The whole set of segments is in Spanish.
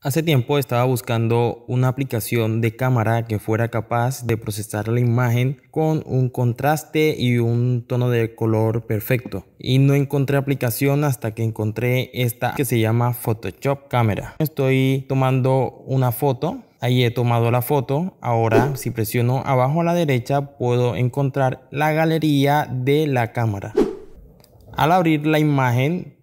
Hace tiempo estaba buscando una aplicación de cámara que fuera capaz de procesar la imagen con un contraste y un tono de color perfecto. Y no encontré aplicación hasta que encontré esta que se llama Photoshop Camera. Estoy tomando una foto. Ahí he tomado la foto. Ahora si presiono abajo a la derecha puedo encontrar la galería de la cámara. Al abrir la imagen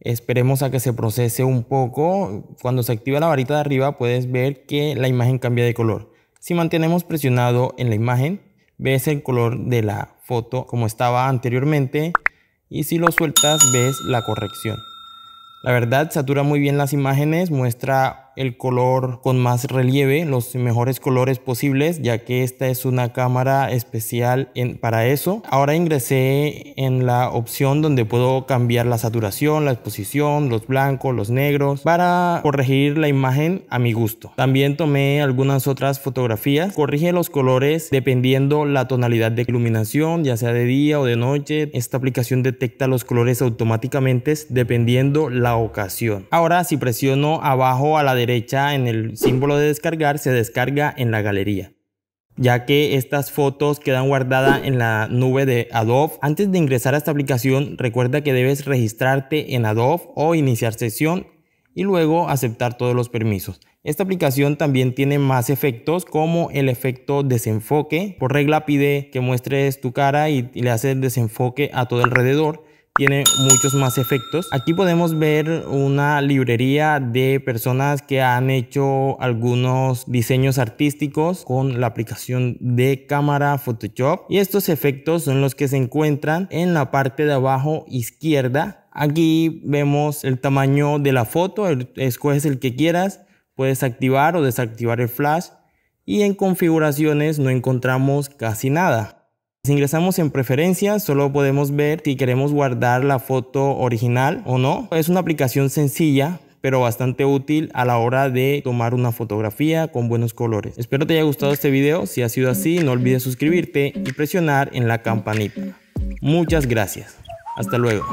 Esperemos a que se procese un poco. Cuando se activa la varita de arriba puedes ver que la imagen cambia de color. Si mantenemos presionado en la imagen, ves el color de la foto como estaba anteriormente y si lo sueltas ves la corrección. La verdad satura muy bien las imágenes, muestra el color con más relieve, los mejores colores posibles, ya que esta es una cámara especial en, para eso. Ahora ingresé en la opción donde puedo cambiar la saturación, la exposición, los blancos, los negros, para corregir la imagen a mi gusto. También tomé algunas otras fotografías. Corrige los colores dependiendo la tonalidad de iluminación, ya sea de día o de noche. Esta aplicación detecta los colores automáticamente dependiendo la ocasión. Ahora si presiono abajo a la derecha, en el símbolo de descargar se descarga en la galería, ya que estas fotos quedan guardadas en la nube de Adobe. Antes de ingresar a esta aplicación, recuerda que debes registrarte en Adobe o iniciar sesión y luego aceptar todos los permisos. Esta aplicación también tiene más efectos como el efecto desenfoque. Por regla pide que muestres tu cara y, y le haces desenfoque a todo alrededor tiene muchos más efectos. Aquí podemos ver una librería de personas que han hecho algunos diseños artísticos con la aplicación de cámara Photoshop y estos efectos son los que se encuentran en la parte de abajo izquierda. Aquí vemos el tamaño de la foto, escoges el que quieras, puedes activar o desactivar el flash y en configuraciones no encontramos casi nada ingresamos en preferencias, solo podemos ver si queremos guardar la foto original o no. Es una aplicación sencilla, pero bastante útil a la hora de tomar una fotografía con buenos colores. Espero te haya gustado este vídeo si ha sido así no olvides suscribirte y presionar en la campanita. Muchas gracias, hasta luego.